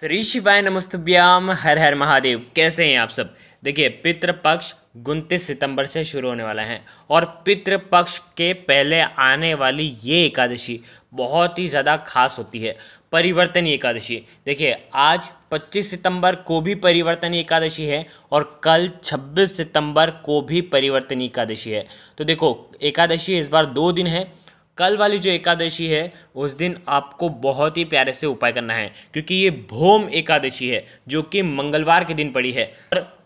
श्री शिवाय नमस्तभ्याम हर हर महादेव कैसे हैं आप सब देखिए पितृपक्ष उनतीस सितंबर से शुरू होने वाला है और पितृपक्ष के पहले आने वाली ये एकादशी बहुत ही ज़्यादा खास होती है परिवर्तन एकादशी देखिए आज 25 सितंबर को भी परिवर्तन एकादशी है और कल 26 सितंबर को भी परिवर्तन एकादशी है तो देखो एकादशी इस बार दो दिन है कल वाली जो एकादशी है उस दिन आपको बहुत ही प्यारे से उपाय करना है क्योंकि ये भोम एकादशी है जो कि मंगलवार के दिन पड़ी है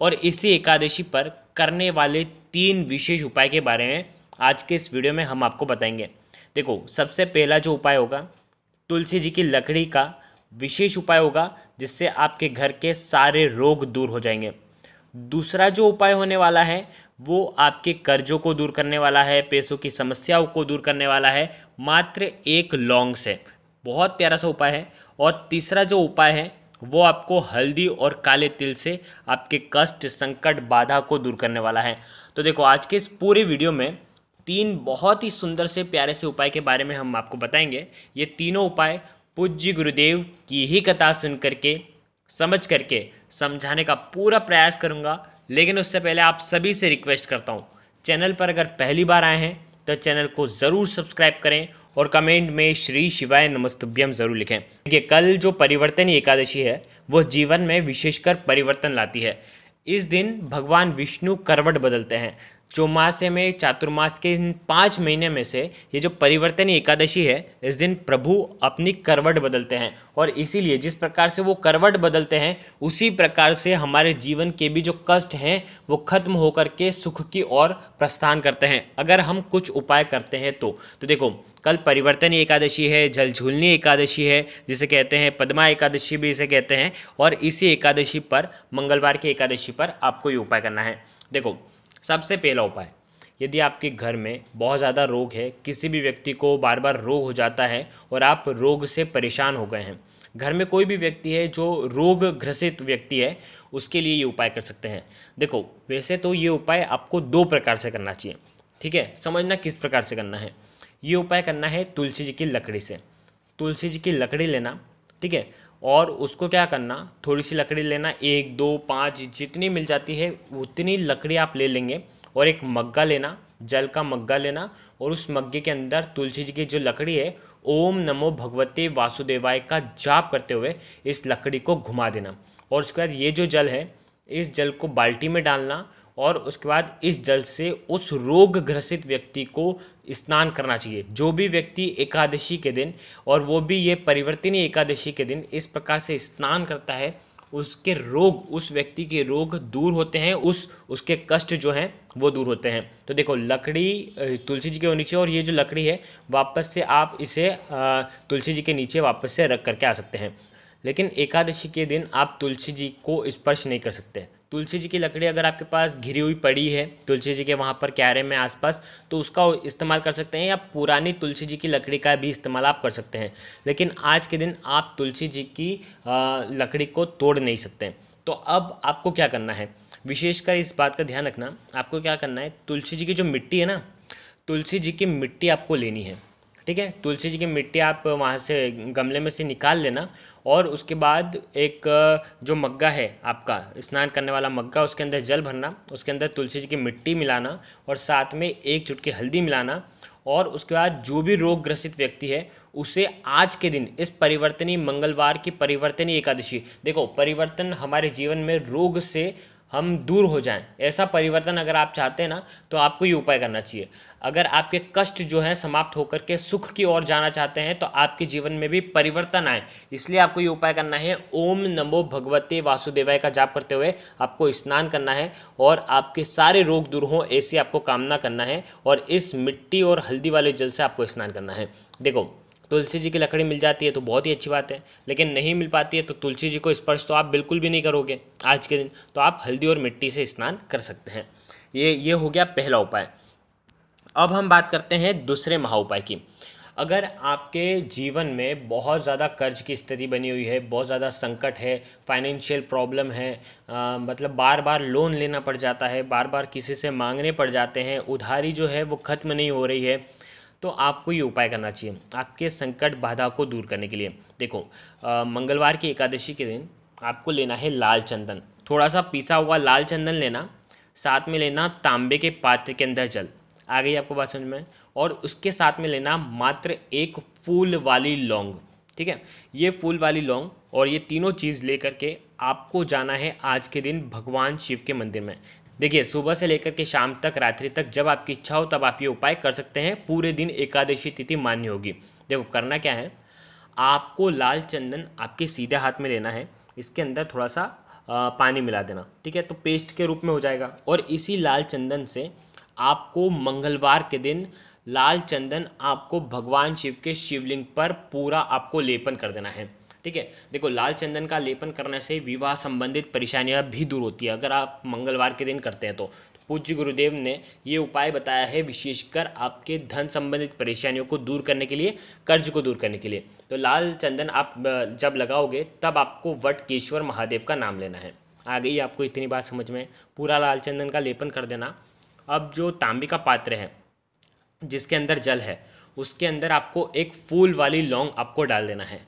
और इसी एकादशी पर करने वाले तीन विशेष उपाय के बारे में आज के इस वीडियो में हम आपको बताएंगे देखो सबसे पहला जो उपाय होगा तुलसी जी की लकड़ी का विशेष उपाय होगा जिससे आपके घर के सारे रोग दूर हो जाएंगे दूसरा जो उपाय होने वाला है वो आपके कर्जों को दूर करने वाला है पैसों की समस्याओं को दूर करने वाला है मात्र एक लौंग से बहुत प्यारा सा उपाय है और तीसरा जो उपाय है वो आपको हल्दी और काले तिल से आपके कष्ट संकट बाधा को दूर करने वाला है तो देखो आज के इस पूरे वीडियो में तीन बहुत ही सुंदर से प्यारे से उपाय के बारे में हम आपको बताएंगे ये तीनों उपाय पूज्य गुरुदेव की ही कथा सुन करके समझ करके समझाने का पूरा प्रयास करूँगा लेकिन उससे पहले आप सभी से रिक्वेस्ट करता हूँ चैनल पर अगर पहली बार आए हैं तो चैनल को ज़रूर सब्सक्राइब करें और कमेंट में श्री शिवाय नमस्तुभ्यम ज़रूर लिखें क्योंकि कल जो परिवर्तन एकादशी है वो जीवन में विशेषकर परिवर्तन लाती है इस दिन भगवान विष्णु करवट बदलते हैं चौमासे में चातुर्मास के इन पाँच महीने में से ये जो परिवर्तन एकादशी है इस दिन प्रभु अपनी करवट बदलते हैं और इसीलिए जिस प्रकार से वो करवट बदलते हैं उसी प्रकार से हमारे जीवन के भी जो कष्ट हैं वो खत्म होकर के सुख की ओर प्रस्थान करते हैं अगर हम कुछ उपाय करते हैं तो तो देखो कल परिवर्तन एकादशी है झूलनी एकादशी है जिसे कहते हैं पद्मा एकादशी भी इसे कहते हैं और इसी एकादशी पर मंगलवार की एकादशी पर आपको ये उपाय करना है देखो सबसे पहला उपाय यदि आपके घर में बहुत ज़्यादा रोग है किसी भी व्यक्ति को बार बार रोग हो जाता है और आप रोग से परेशान हो गए हैं घर में कोई भी व्यक्ति है जो रोग ग्रसित व्यक्ति है उसके लिए ये उपाय कर सकते हैं देखो वैसे तो ये उपाय आपको दो प्रकार से करना चाहिए ठीक है समझना किस प्रकार से करना है ये उपाय करना है तुलसी जी की लकड़ी से तुलसी जी की लकड़ी लेना ठीक है और उसको क्या करना थोड़ी सी लकड़ी लेना एक दो पाँच जितनी मिल जाती है उतनी लकड़ी आप ले लेंगे और एक मग्गा लेना जल का मग्गा लेना और उस मग्गे के अंदर तुलसी जी की जो लकड़ी है ओम नमो भगवते वासुदेवाय का जाप करते हुए इस लकड़ी को घुमा देना और उसके बाद ये जो जल है इस जल को बाल्टी में डालना और उसके बाद इस जल से उस रोग ग्रसित व्यक्ति को स्नान करना चाहिए जो भी व्यक्ति एकादशी के दिन और वो भी ये परिवर्तनी एकादशी के दिन इस प्रकार से स्नान करता है उसके रोग उस व्यक्ति के रोग दूर होते हैं उस उसके कष्ट जो हैं वो दूर होते हैं तो देखो लकड़ी तुलसी जी के नीचे और ये जो लकड़ी है वापस से आप इसे तुलसी जी के नीचे वापस से रख करके आ सकते हैं लेकिन एकादशी के दिन आप तुलसी जी को स्पर्श नहीं कर सकते तुलसी जी की लकड़ी अगर आपके पास घिरी हुई पड़ी है तुलसी जी के वहाँ पर क्यारे में आसपास तो उसका इस्तेमाल कर सकते हैं या पुरानी तुलसी जी की लकड़ी का भी इस्तेमाल आप कर सकते हैं लेकिन आज के दिन आप तुलसी जी की लकड़ी को तोड़ नहीं सकते तो अब आपको क्या करना है विशेषकर इस बात का ध्यान रखना आपको क्या करना है तुलसी जी की जो मिट्टी है ना तुलसी जी की मिट्टी आपको लेनी है ठीक है तुलसी जी की मिट्टी आप वहाँ से गमले में से निकाल लेना और उसके बाद एक जो मग्गा है आपका स्नान करने वाला मग्गा उसके अंदर जल भरना उसके अंदर तुलसी जी की मिट्टी मिलाना और साथ में एक चुटकी हल्दी मिलाना और उसके बाद जो भी रोग ग्रसित व्यक्ति है उसे आज के दिन इस परिवर्तनी मंगलवार की परिवर्तनी एकादशी देखो परिवर्तन हमारे जीवन में रोग से हम दूर हो जाएं ऐसा परिवर्तन अगर आप चाहते हैं ना तो आपको ये उपाय करना चाहिए अगर आपके कष्ट जो हैं समाप्त होकर के सुख की ओर जाना चाहते हैं तो आपके जीवन में भी परिवर्तन आए इसलिए आपको ये उपाय करना है ओम नमो भगवते वासुदेवाय का जाप करते हुए आपको स्नान करना है और आपके सारे रोग दूर हों ऐसी आपको कामना करना है और इस मिट्टी और हल्दी वाले जल से आपको स्नान करना है देखो तुलसी जी की लकड़ी मिल जाती है तो बहुत ही अच्छी बात है लेकिन नहीं मिल पाती है तो तुलसी जी को स्पर्श तो आप बिल्कुल भी नहीं करोगे आज के दिन तो आप हल्दी और मिट्टी से स्नान कर सकते हैं ये ये हो गया पहला उपाय अब हम बात करते हैं दूसरे महा उपाय की अगर आपके जीवन में बहुत ज़्यादा कर्ज की स्थिति बनी हुई है बहुत ज़्यादा संकट है फाइनेंशियल प्रॉब्लम है आ, मतलब बार बार लोन लेना पड़ जाता है बार बार किसी से मांगने पड़ जाते हैं उधारी जो है वो ख़त्म नहीं हो रही है तो आपको ये उपाय करना चाहिए आपके संकट बाधा को दूर करने के लिए देखो मंगलवार की एकादशी के दिन आपको लेना है लाल चंदन थोड़ा सा पीसा हुआ लाल चंदन लेना साथ में लेना तांबे के पात्र के अंदर जल आ गई आपको बात समझ में और उसके साथ में लेना मात्र एक फूल वाली लौंग ठीक है ये फूल वाली लौंग और ये तीनों चीज़ लेकर के आपको जाना है आज के दिन भगवान शिव के मंदिर में देखिए सुबह से लेकर के शाम तक रात्रि तक जब आपकी इच्छा हो तब आप ये उपाय कर सकते हैं पूरे दिन एकादशी तिथि मान्य होगी देखो करना क्या है आपको लाल चंदन आपके सीधे हाथ में लेना है इसके अंदर थोड़ा सा पानी मिला देना ठीक है तो पेस्ट के रूप में हो जाएगा और इसी लाल चंदन से आपको मंगलवार के दिन लाल चंदन आपको भगवान शिव के शिवलिंग पर पूरा आपको लेपन कर देना है ठीक है देखो लाल चंदन का लेपन करने से विवाह संबंधित परेशानियाँ भी दूर होती है अगर आप मंगलवार के दिन करते हैं तो।, तो पूज्य गुरुदेव ने ये उपाय बताया है विशेषकर आपके धन संबंधित परेशानियों को दूर करने के लिए कर्ज को दूर करने के लिए तो लाल चंदन आप जब लगाओगे तब आपको वटकेश्वर महादेव का नाम लेना है आ गई आपको इतनी बात समझ में पूरा लाल चंदन का लेपन कर देना अब जो तांबे का पात्र है जिसके अंदर जल है उसके अंदर आपको एक फूल वाली लौंग आपको डाल देना है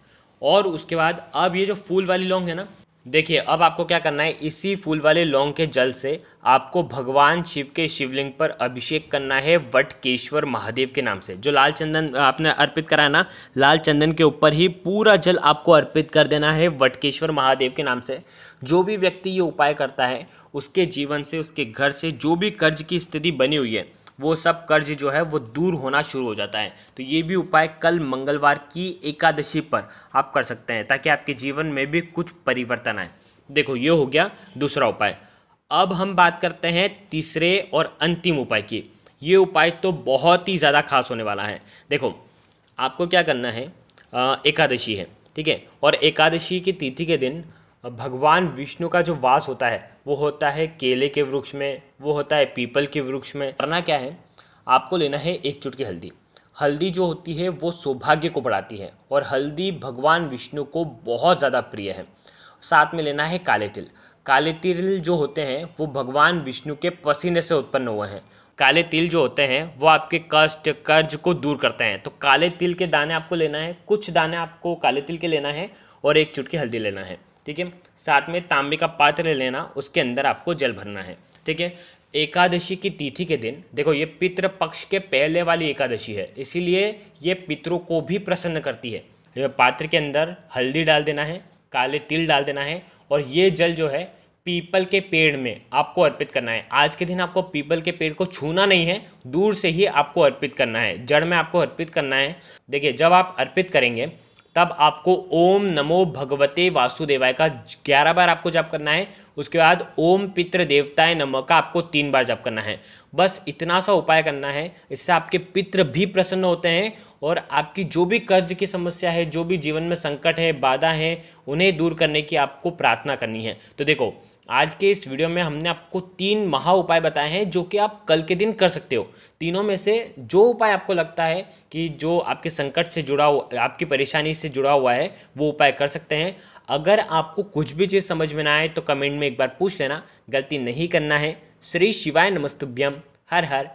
और उसके बाद अब ये जो फूल वाली लौंग है ना देखिए अब आपको क्या करना है इसी फूल वाले लौंग के जल से आपको भगवान शिव के शिवलिंग पर अभिषेक करना है वटकेश्वर महादेव के नाम से जो लाल चंदन आपने अर्पित कराया ना लाल चंदन के ऊपर ही पूरा जल आपको अर्पित कर देना है वटकेश्वर महादेव के नाम से जो भी व्यक्ति ये उपाय करता है उसके जीवन से उसके घर से जो भी कर्ज की स्थिति बनी हुई है वो सब कर्ज जो है वो दूर होना शुरू हो जाता है तो ये भी उपाय कल मंगलवार की एकादशी पर आप कर सकते हैं ताकि आपके जीवन में भी कुछ परिवर्तन आए देखो ये हो गया दूसरा उपाय अब हम बात करते हैं तीसरे और अंतिम उपाय की ये उपाय तो बहुत ही ज़्यादा खास होने वाला है देखो आपको क्या करना है एकादशी है ठीक है और एकादशी की तिथि के दिन भगवान विष्णु का जो वास होता है वो होता है केले के वृक्ष में वो होता है पीपल के वृक्ष में करना क्या है आपको लेना है एक चुटकी हल्दी हल्दी जो होती है वो सौभाग्य को बढ़ाती है और हल्दी भगवान विष्णु को बहुत ज़्यादा प्रिय है साथ में लेना है काले तिल काले तिल जो होते हैं वो भगवान विष्णु के पसीने से उत्पन्न हुए हैं काले तिल जो होते हैं वो आपके कष्ट कर्ज को दूर करते हैं तो काले तिल के दाने आपको लेना है कुछ दाने आपको काले तिल के लेना है और एक चुटकी हल्दी लेना है ठीक है साथ में तांबे का पात्र ले लेना उसके अंदर आपको जल भरना है ठीक है एकादशी की तिथि के दिन देखो ये पितृ पक्ष के पहले वाली एकादशी है इसीलिए ये पितरों को भी प्रसन्न करती है पात्र के अंदर हल्दी डाल देना है काले तिल डाल देना है और ये जल जो है पीपल के पेड़ में आपको अर्पित करना है आज के दिन आपको पीपल के पेड़ को छूना नहीं है दूर से ही आपको अर्पित करना है जड़ में आपको अर्पित करना है देखिए जब आप अर्पित करेंगे तब आपको ओम नमो भगवते वासुदेवाय का ग्यारह बार आपको जाप करना है उसके बाद ओम पितृ देवताय नम का आपको तीन बार जाप करना है बस इतना सा उपाय करना है इससे आपके पितृ भी प्रसन्न होते हैं और आपकी जो भी कर्ज की समस्या है जो भी जीवन में संकट है बाधा है उन्हें दूर करने की आपको प्रार्थना करनी है तो देखो आज के इस वीडियो में हमने आपको तीन महा उपाय बताए हैं जो कि आप कल के दिन कर सकते हो तीनों में से जो उपाय आपको लगता है कि जो आपके संकट से जुड़ा हुआ आपकी परेशानी से जुड़ा हुआ है वो उपाय कर सकते हैं अगर आपको कुछ भी चीज़ समझ में ना आए तो कमेंट में एक बार पूछ लेना गलती नहीं करना है श्री शिवाय नमस्तुभ्यम हर हर